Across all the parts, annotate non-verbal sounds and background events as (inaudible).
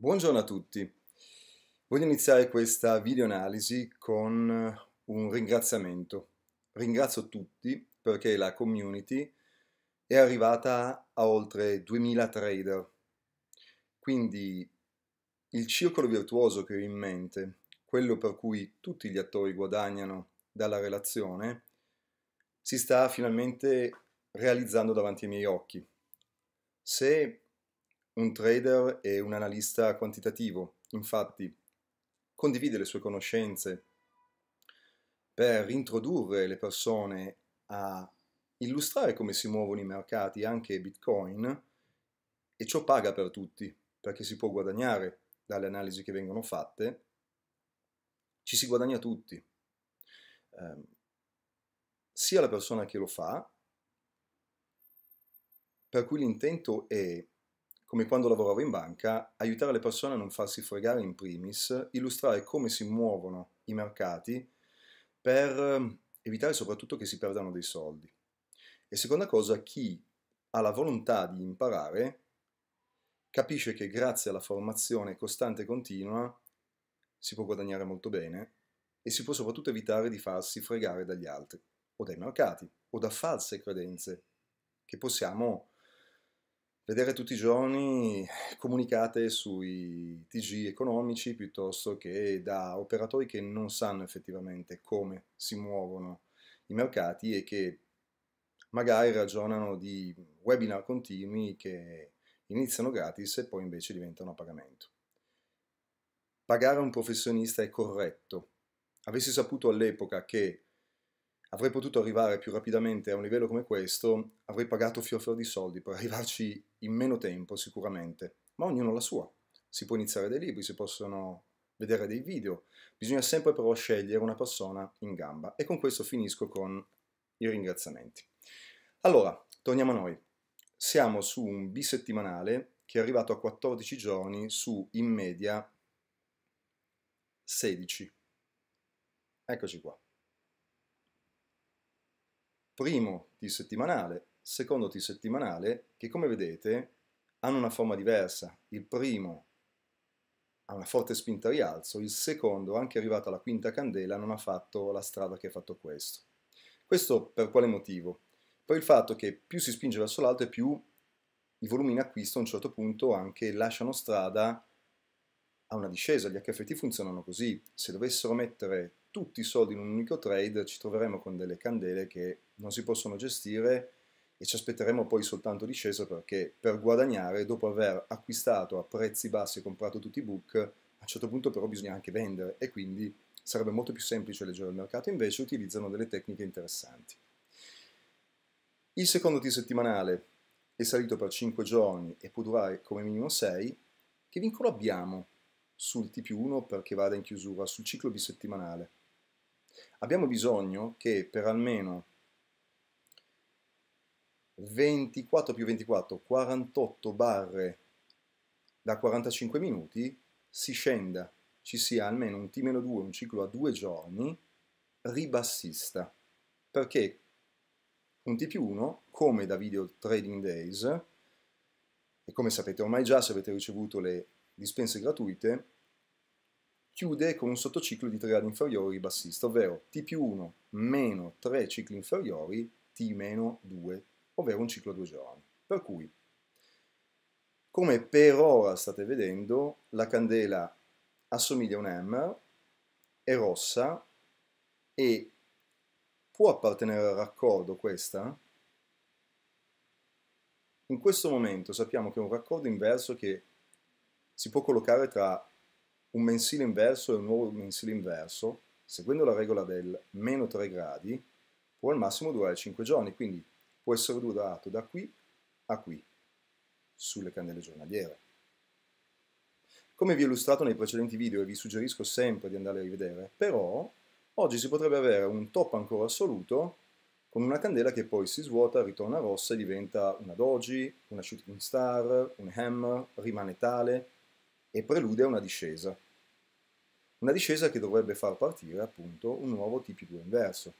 Buongiorno a tutti. Voglio iniziare questa videoanalisi con un ringraziamento. Ringrazio tutti perché la community è arrivata a oltre 2000 trader. Quindi il circolo virtuoso che ho in mente, quello per cui tutti gli attori guadagnano dalla relazione, si sta finalmente realizzando davanti ai miei occhi. Se un trader e un analista quantitativo, infatti condivide le sue conoscenze per introdurre le persone a illustrare come si muovono i mercati, anche Bitcoin, e ciò paga per tutti, perché si può guadagnare dalle analisi che vengono fatte, ci si guadagna tutti, eh, sia la persona che lo fa, per cui l'intento è come quando lavoravo in banca, aiutare le persone a non farsi fregare in primis, illustrare come si muovono i mercati per ehm, evitare soprattutto che si perdano dei soldi. E seconda cosa, chi ha la volontà di imparare capisce che grazie alla formazione costante e continua si può guadagnare molto bene e si può soprattutto evitare di farsi fregare dagli altri o dai mercati o da false credenze che possiamo vedere tutti i giorni comunicate sui TG economici piuttosto che da operatori che non sanno effettivamente come si muovono i mercati e che magari ragionano di webinar continui che iniziano gratis e poi invece diventano a pagamento. Pagare un professionista è corretto. Avessi saputo all'epoca che avrei potuto arrivare più rapidamente a un livello come questo, avrei pagato fior fior di soldi per arrivarci in meno tempo sicuramente, ma ognuno la sua. Si può iniziare dai libri, si possono vedere dei video, bisogna sempre però scegliere una persona in gamba e con questo finisco con i ringraziamenti. Allora, torniamo a noi. Siamo su un bisettimanale che è arrivato a 14 giorni su in media 16. Eccoci qua primo t-settimanale, secondo t-settimanale, che come vedete hanno una forma diversa. Il primo ha una forte spinta a rialzo, il secondo, anche arrivato alla quinta candela, non ha fatto la strada che ha fatto questo. Questo per quale motivo? Per il fatto che più si spinge verso l'alto e più i volumi in acquisto a un certo punto anche lasciano strada a una discesa. Gli HFT funzionano così. Se dovessero mettere tutti i soldi in un unico trade, ci troveremo con delle candele che non si possono gestire e ci aspetteremo poi soltanto discesa perché per guadagnare, dopo aver acquistato a prezzi bassi e comprato tutti i book, a un certo punto però bisogna anche vendere e quindi sarebbe molto più semplice leggere il mercato, invece utilizzano delle tecniche interessanti. Il secondo T settimanale è salito per 5 giorni e può durare come minimo 6. Che vincolo abbiamo sul T più 1 perché vada in chiusura, sul ciclo bisettimanale? Abbiamo bisogno che per almeno 24 più 24, 48 barre da 45 minuti si scenda, ci sia almeno un T-2, un ciclo a due giorni, ribassista. Perché un T 1, come da Video Trading Days, e come sapete ormai già se avete ricevuto le dispense gratuite, chiude con un sottociclo di 3 gradi inferiori bassista, ovvero T più 1 meno 3 cicli inferiori T meno 2, ovvero un ciclo a due giorni. Per cui, come per ora state vedendo, la candela assomiglia a un hammer, è rossa e può appartenere al raccordo questa? In questo momento sappiamo che è un raccordo inverso che si può collocare tra un mensile inverso e un nuovo mensile inverso, seguendo la regola del meno 3 gradi, può al massimo durare 5 giorni, quindi può essere durato da qui a qui, sulle candele giornaliere. Come vi ho illustrato nei precedenti video e vi suggerisco sempre di andare a rivedere, però oggi si potrebbe avere un top ancora assoluto con una candela che poi si svuota, ritorna rossa e diventa una doji, una shooting star, un hammer, rimane tale, e prelude a una discesa. Una discesa che dovrebbe far partire appunto un nuovo TP2 inverso.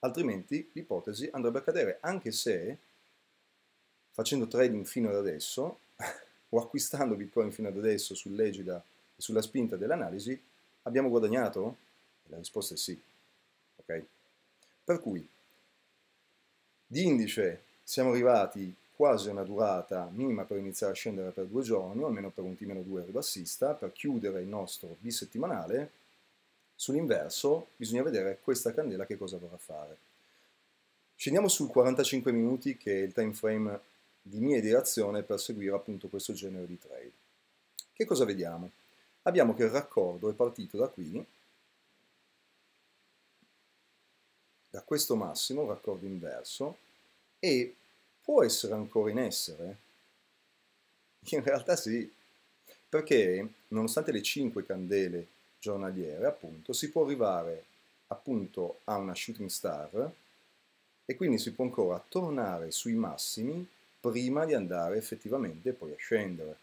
Altrimenti l'ipotesi andrebbe a cadere, anche se facendo trading fino ad adesso (laughs) o acquistando Bitcoin fino ad adesso sull'egida e sulla spinta dell'analisi, abbiamo guadagnato? La risposta è sì. Okay? Per cui di indice siamo arrivati quasi una durata minima per iniziare a scendere per due giorni, o almeno per un T-2 ribassista, per chiudere il nostro bisettimanale, sull'inverso bisogna vedere questa candela che cosa vorrà fare. Scendiamo sul 45 minuti che è il time frame di mia ideazione per seguire appunto questo genere di trade. Che cosa vediamo? Abbiamo che il raccordo è partito da qui, da questo massimo, raccordo inverso, e può essere ancora in essere? In realtà sì, perché nonostante le 5 candele giornaliere, appunto, si può arrivare appunto a una shooting star e quindi si può ancora tornare sui massimi prima di andare effettivamente poi a scendere.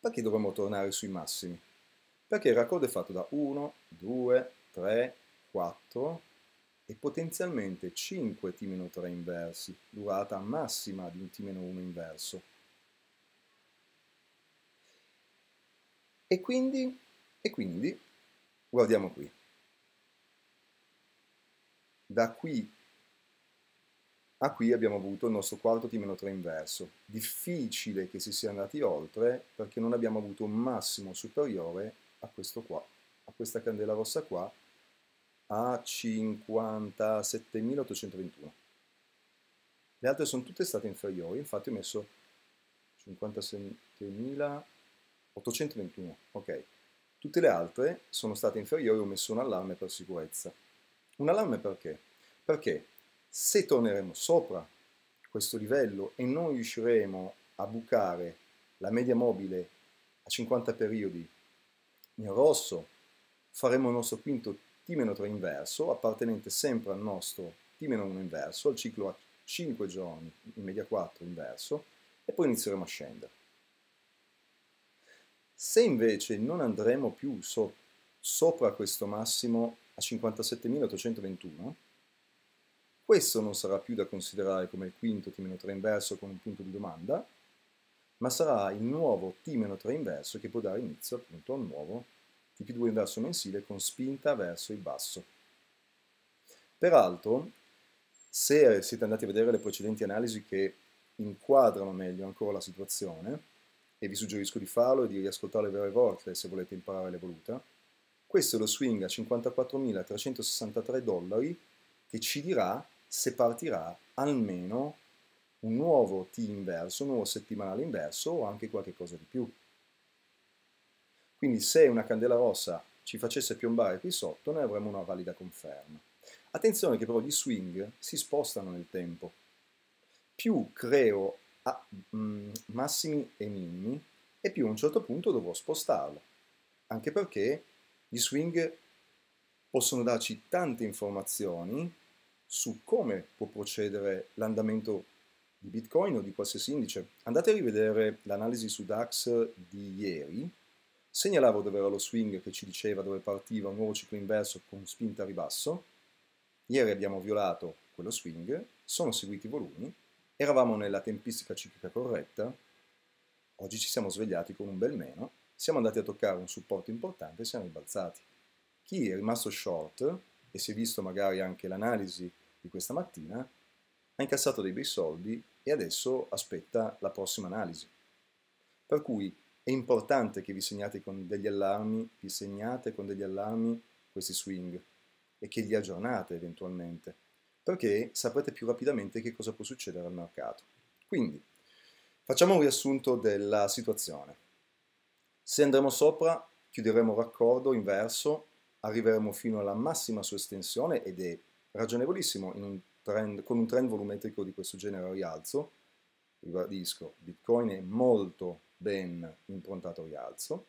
Perché dovremmo tornare sui massimi? Perché il raccordo è fatto da 1, 2, 3, 4, e potenzialmente 5 T-3 inversi, durata massima di un T-1 inverso. E quindi, e quindi, guardiamo qui. Da qui a qui abbiamo avuto il nostro quarto T-3 inverso. Difficile che si sia andati oltre perché non abbiamo avuto un massimo superiore a questo qua, a questa candela rossa qua, a 57.821. Le altre sono tutte state inferiori, infatti ho messo 57.821, ok. Tutte le altre sono state inferiori, ho messo un allarme per sicurezza. Un allarme perché? Perché se torneremo sopra questo livello e non riusciremo a bucare la media mobile a 50 periodi in rosso, faremo il nostro quinto T-3 inverso, appartenente sempre al nostro T-1 inverso, al ciclo a 5 giorni, in media 4 inverso, e poi inizieremo a scendere. Se invece non andremo più so sopra questo massimo a 57.821, questo non sarà più da considerare come il quinto T-3 inverso con un punto di domanda, ma sarà il nuovo T-3 inverso che può dare inizio appunto a un nuovo di P2 inverso mensile con spinta verso il basso. Peraltro, se siete andati a vedere le precedenti analisi che inquadrano meglio ancora la situazione, e vi suggerisco di farlo e di riascoltare le varie volte se volete imparare l'evoluta, questo è lo swing a 54.363 dollari che ci dirà se partirà almeno un nuovo T inverso, un nuovo settimanale inverso o anche qualche cosa di più. Quindi se una candela rossa ci facesse piombare qui sotto, noi avremmo una valida conferma. Attenzione che però gli swing si spostano nel tempo. Più creo a, mm, massimi e minimi, e più a un certo punto dovrò spostarlo. Anche perché gli swing possono darci tante informazioni su come può procedere l'andamento di Bitcoin o di qualsiasi indice. Andate a rivedere l'analisi su DAX di ieri, segnalavo dove era lo swing che ci diceva dove partiva un nuovo ciclo inverso con spinta a ribasso, ieri abbiamo violato quello swing, sono seguiti i volumi, eravamo nella tempistica ciclica corretta, oggi ci siamo svegliati con un bel meno, siamo andati a toccare un supporto importante e siamo ribalzati. Chi è rimasto short, e si è visto magari anche l'analisi di questa mattina, ha incassato dei bei soldi e adesso aspetta la prossima analisi. Per cui è importante che vi segnate con degli allarmi, vi segnate con degli allarmi questi swing e che li aggiornate eventualmente, perché saprete più rapidamente che cosa può succedere al mercato. Quindi, facciamo un riassunto della situazione. Se andremo sopra, chiuderemo raccordo inverso, arriveremo fino alla massima sua estensione ed è ragionevolissimo un trend, con un trend volumetrico di questo genere rialzo. Ribadisco, Bitcoin è molto ben improntato rialzo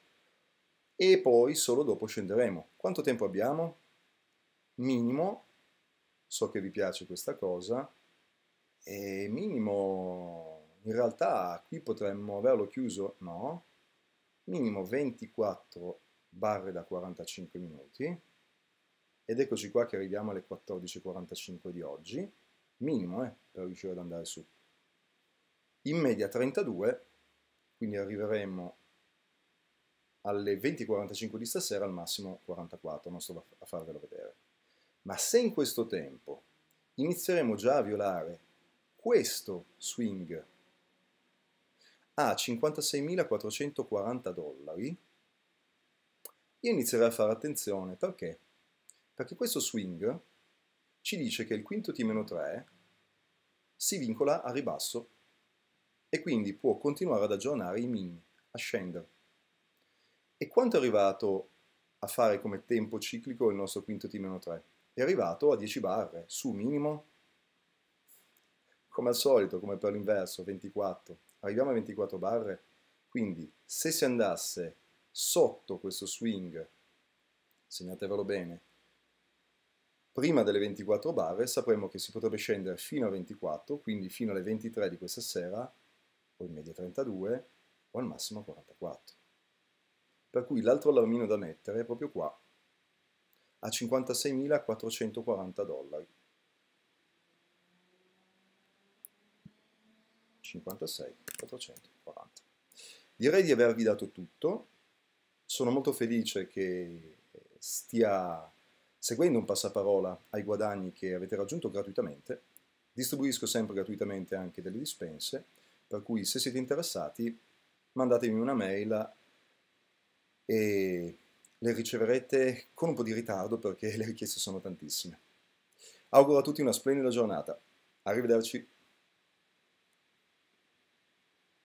e poi solo dopo scenderemo. Quanto tempo abbiamo? Minimo, so che vi piace questa cosa, e minimo in realtà qui potremmo averlo chiuso, no, minimo 24 barre da 45 minuti ed eccoci qua che arriviamo alle 14.45 di oggi, minimo eh, per riuscire ad andare su. In media 32 quindi arriveremo alle 20.45 di stasera, al massimo 44, non sto a farvelo vedere. Ma se in questo tempo inizieremo già a violare questo swing a 56.440 dollari, io inizierei a fare attenzione perché? Perché questo swing ci dice che il quinto T-3 si vincola a ribasso e quindi può continuare ad aggiornare i minimi, a scendere. E quanto è arrivato a fare come tempo ciclico il nostro quinto T-3? È arrivato a 10 barre, su minimo, come al solito, come per l'inverso, 24. Arriviamo a 24 barre, quindi se si andasse sotto questo swing, segnatevelo bene, prima delle 24 barre sapremo che si potrebbe scendere fino a 24, quindi fino alle 23 di questa sera, o in media 32 o al massimo 44. Per cui l'altro allarmino da mettere è proprio qua, a 56.440 dollari. 56.440. Direi di avervi dato tutto, sono molto felice che stia seguendo un passaparola ai guadagni che avete raggiunto gratuitamente, distribuisco sempre gratuitamente anche delle dispense per cui se siete interessati mandatemi una mail e le riceverete con un po' di ritardo perché (laughs) le richieste sono tantissime. Auguro a tutti una splendida giornata. Arrivederci.